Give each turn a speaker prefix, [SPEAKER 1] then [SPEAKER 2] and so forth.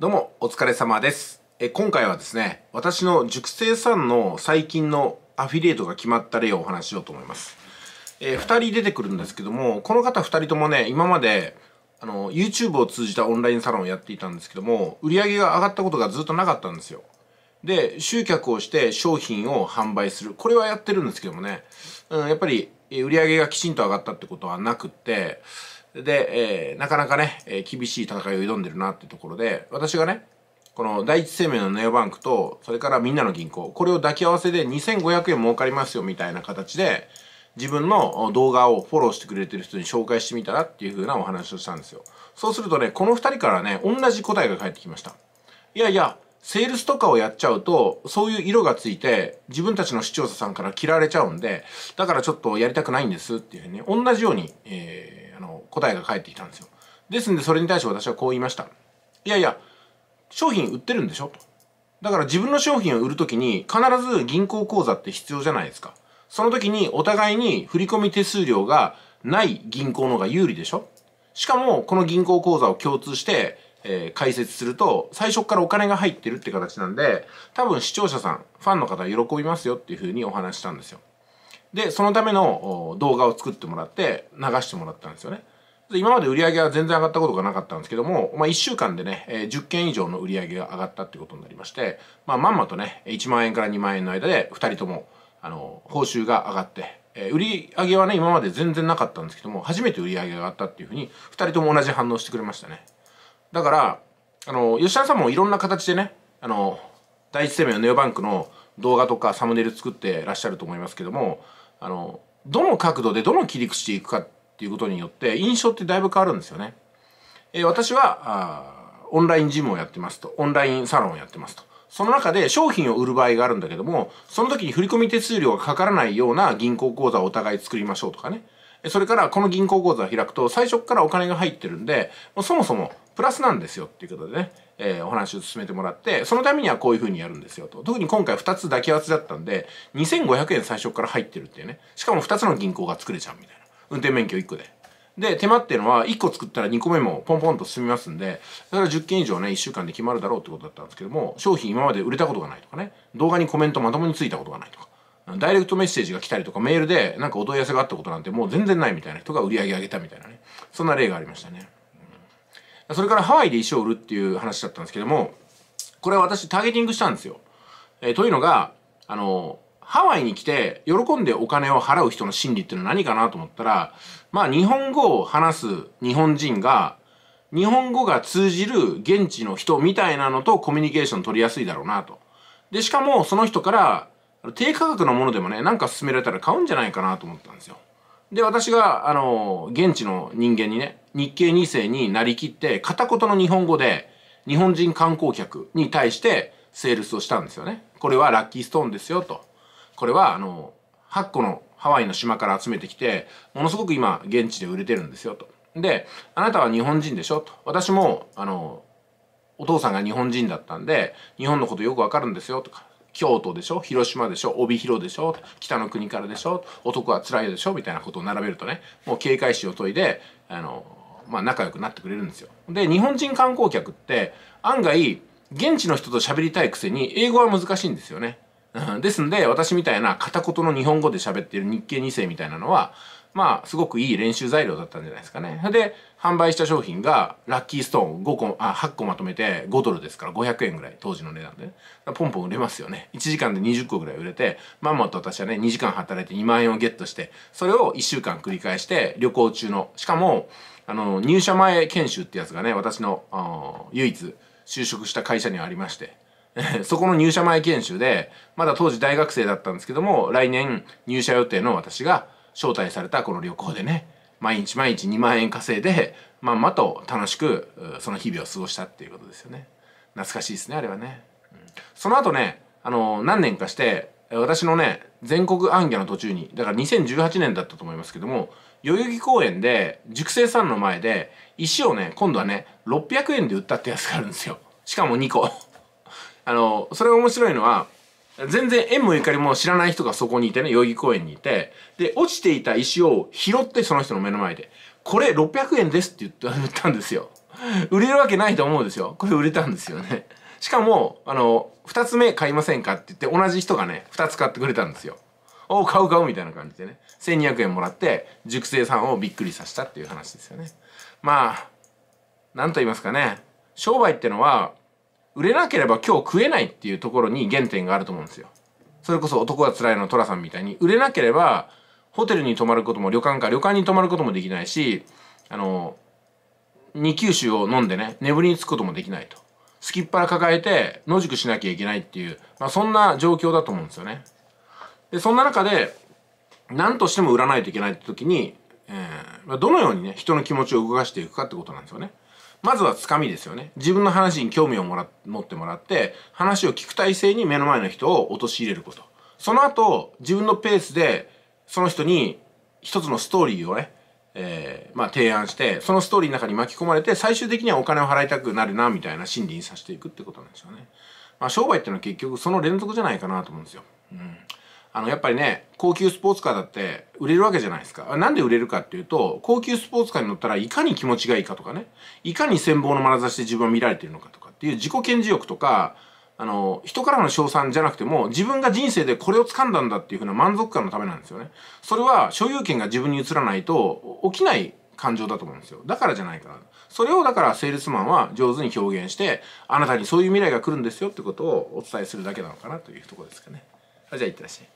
[SPEAKER 1] どうもお疲れ様ですえ今回はですね私の熟成さんの最近のアフィリエイトが決まった例をお話しようと思います、えー、2人出てくるんですけどもこの方2人ともね今まであの YouTube を通じたオンラインサロンをやっていたんですけども売り上げが上がったことがずっとなかったんですよで集客をして商品を販売するこれはやってるんですけどもね、うん、やっぱり売り上げがきちんと上がったってことはなくってで、えー、なかなかね、えー、厳しい戦いを挑んでるなってところで、私がね、この第一生命のネオバンクと、それからみんなの銀行、これを抱き合わせで2500円儲かりますよみたいな形で、自分の動画をフォローしてくれてる人に紹介してみたらっていう風なお話をしたんですよ。そうするとね、この2人からね、同じ答えが返ってきました。いやいや、セールスとかをやっちゃうと、そういう色がついて、自分たちの視聴者さんから切られちゃうんで、だからちょっとやりたくないんですっていうふうに、ね、同じように、えーあの答えが返ってきたんですよですんでそれに対して私はこう言いましたいやいや商品売ってるんでしょとだから自分の商品を売るときに必ず銀行口座って必要じゃないですかその時にお互いに振込手数料がない銀行の方が有利でしょしかもこの銀行口座を共通してえー、解説すると、最初からお金が入ってるって形なんで、多分視聴者さん、ファンの方喜びますよっていうふうにお話したんですよ。でそのための動画を作ってもらって流してもらったんですよね今まで売り上げは全然上がったことがなかったんですけども、まあ、1週間でね、10件以上の売り上げが上がったってことになりまして、まあ、まんまとね1万円から2万円の間で2人ともあの報酬が上がって、えー、売り上げはね今まで全然なかったんですけども初めて売り上げが上がったっていうふうに2人とも同じ反応してくれましたねだからあの吉田さんもいろんな形でねあの第一生命のネオバンクの動画とかサムネイル作ってらっしゃると思いますけどもあのどの角度でどの切り口でいくかっていうことによって印象ってだいぶ変わるんですよね。えー、私はオンラインジムをやってますとオンラインサロンをやってますとその中で商品を売る場合があるんだけどもその時に振込手数料がかからないような銀行口座をお互い作りましょうとかねそれからこの銀行口座を開くと最初からお金が入ってるんで、そもそもプラスなんですよっていうことでね、えー、お話を進めてもらって、そのためにはこういう風にやるんですよと。特に今回2つ抱き合わせだったんで、2500円最初から入ってるっていうね。しかも2つの銀行が作れちゃうみたいな。運転免許1個で。で、手間っていうのは、1個作ったら2個目もポンポンと進みますんで、だから10件以上ね、1週間で決まるだろうってことだったんですけども、商品今まで売れたことがないとかね、動画にコメントまともについたことがないとか、ダイレクトメッセージが来たりとか、メールでなんかお問い合わせがあったことなんてもう全然ないみたいな人が売り上げ上げたみたいなね、そんな例がありましたね。それからハワイで石を売るっていう話だったんですけども、これは私ターゲティングしたんですよ。えー、というのが、あの、ハワイに来て喜んでお金を払う人の心理っていうのは何かなと思ったら、まあ日本語を話す日本人が、日本語が通じる現地の人みたいなのとコミュニケーション取りやすいだろうなと。で、しかもその人から低価格のものでもね、なんか勧められたら買うんじゃないかなと思ったんですよ。で、私が、あの、現地の人間にね、日系二世になりきって片言の日本語で日本人観光客に対してセールスをしたんですよね。これはラッキーストーンですよと。これはあの8個のハワイの島から集めてきてものすごく今現地で売れてるんですよと。であなたは日本人でしょと。私もあのお父さんが日本人だったんで日本のことよくわかるんですよとか京都でしょ広島でしょ帯広でしょ北の国からでしょ男は辛いでしょみたいなことを並べるとねもう警戒心を解いてあのまあ、仲良くなってくれるんですよで日本人観光客って案外現地の人と喋りたいくせに英語は難しいんですよねですんで私みたいな片言の日本語で喋ってる日系2世みたいなのはまあ、すごくいい練習材料だったんじゃないですかね。で、販売した商品が、ラッキーストーン5個、あ、8個まとめて5ドルですから500円ぐらい、当時の値段で、ね。ポンポン売れますよね。1時間で20個ぐらい売れて、まンモと私はね、2時間働いて2万円をゲットして、それを1週間繰り返して、旅行中の、しかも、あの、入社前研修ってやつがね、私の、唯一、就職した会社にはありまして、そこの入社前研修で、まだ当時大学生だったんですけども、来年入社予定の私が、招待されたこの旅行でね毎日毎日2万円稼いでまんまと楽しくその日々を過ごしたっていうことですよね懐かしいですねあれはね、うん、その後ねあの何年かして私のね全国暗夜の途中にだから2018年だったと思いますけども代々木公園で熟成さんの前で石をね今度はね600円で売ったってやつがあるんですよしかも2個 あのそれが面白いのは全然縁もゆかりも知らない人がそこにいてね、代々木公園にいて、で、落ちていた石を拾ってその人の目の前で、これ600円ですって言ったんですよ。売れるわけないと思うんですよ。これ売れたんですよね。しかも、あの、2つ目買いませんかって言って、同じ人がね、2つ買ってくれたんですよ。お買う買うみたいな感じでね。1200円もらって、熟成さんをびっくりさせたっていう話ですよね。まあ、なんと言いますかね。商売ってのは、売れなければ今日食えないっていうところに原点があると思うんですよ。それこそ男は辛いの寅さんみたいに売れなければホテルに泊まることも旅館か旅館に泊まることもできないしあの二級酒を飲んでね眠りにつくこともできないとすきっぱら抱えて野宿しなきゃいけないっていう、まあ、そんな状況だと思うんですよね。でそんな中で何としても売らないといけないって時に、えー、どのようにね人の気持ちを動かしていくかってことなんですよね。まずはつかみですよね。自分の話に興味をもら持ってもらって、話を聞く体制に目の前の人を陥れること。その後、自分のペースで、その人に一つのストーリーをね、えー、まあ提案して、そのストーリーの中に巻き込まれて、最終的にはお金を払いたくなるな、みたいな心理にさせていくってことなんですよね。まあ商売っていうのは結局その連続じゃないかなと思うんですよ。うん。あのやっぱりね高級スポーツカーだって売れるわけじゃないですか。なんで売れるかっていうと高級スポーツカーに乗ったらいかに気持ちがいいかとかねいかに羨望の眼差しで自分は見られてるのかとかっていう自己顕示欲とかあの人からの称賛じゃなくても自分が人生でこれを掴んだんだっていうふうな満足感のためなんですよね。それは所有権が自分に移らないと起きない感情だと思うんですよ。だからじゃないかな。それをだからセールスマンは上手に表現して、あなたにそういう未来が来るんですよってことをお伝えするだけなのかなというとこですかね。じゃあいってらっしゃい。